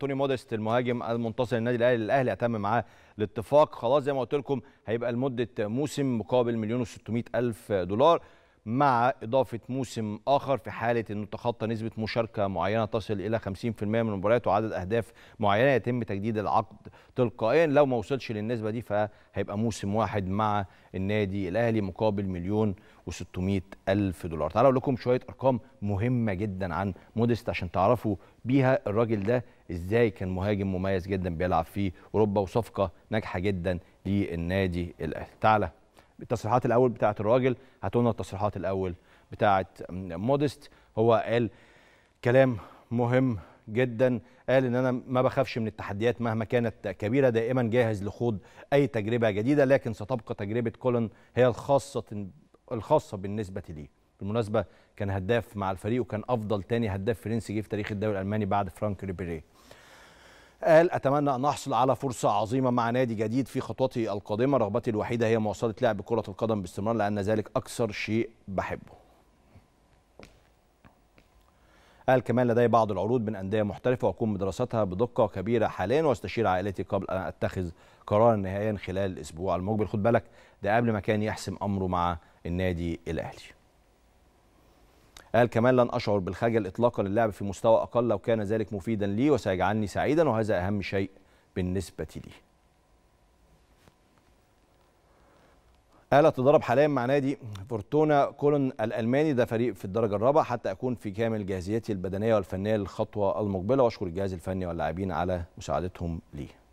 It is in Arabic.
توني مودست المهاجم المنتصر للنادي الاهلي الاهلي اتم معاه الاتفاق خلاص زي ما قلت لكم هيبقى لمده موسم مقابل مليون و600 الف دولار مع إضافة موسم آخر في حالة أنه تخطى نسبة مشاركة معينة تصل إلى 50% من المباريات وعدد أهداف معينة يتم تجديد العقد تلقائيا لو ما وصلش للنسبة دي فهيبقى موسم واحد مع النادي الأهلي مقابل مليون و600 ألف دولار تعالوا لكم شوية أرقام مهمة جدا عن موديست عشان تعرفوا بيها الراجل ده إزاي كان مهاجم مميز جدا بيلعب في أوروبا وصفقة ناجحة جدا للنادي الأهلي تعالى التصريحات الاول بتاعت الراجل هاتوا لنا التصريحات الاول بتاعت مودست هو قال كلام مهم جدا قال ان انا ما بخافش من التحديات مهما كانت كبيره دائما جاهز لخوض اي تجربه جديده لكن ستبقى تجربه كولن هي الخاصه الخاصه بالنسبه لي بالمناسبه كان هداف مع الفريق وكان افضل تاني هداف فرنسي جه في تاريخ الدوري الالماني بعد فرانك ريبيري قال أتمنى أن أحصل على فرصة عظيمة مع نادي جديد في خطوتي القادمة رغبتي الوحيدة هي مواصلة لعب كرة القدم باستمرار لأن ذلك أكثر شيء بحبه قال كمان لدي بعض العروض من أندية محترفة وأقوم بدراستها بدقة كبيرة حاليا واستشير عائلتي قبل أن أتخذ قرارا نهائيا خلال الأسبوع المقبل خد بالك ده قبل ما كان يحسم أمره مع النادي الأهلي قال كمان لن أشعر بالخجل إطلاقا للعب في مستوى أقل لو كان ذلك مفيدا لي وسيجعلني سعيدا وهذا أهم شيء بالنسبة لي قال تضرب حاليا مع نادي فورتونا كولون الألماني ده فريق في الدرجة الرابعة حتى أكون في كامل جاهزيتي البدنية والفنية للخطوة المقبلة وأشكر الجهاز الفني واللاعبين على مساعدتهم ليه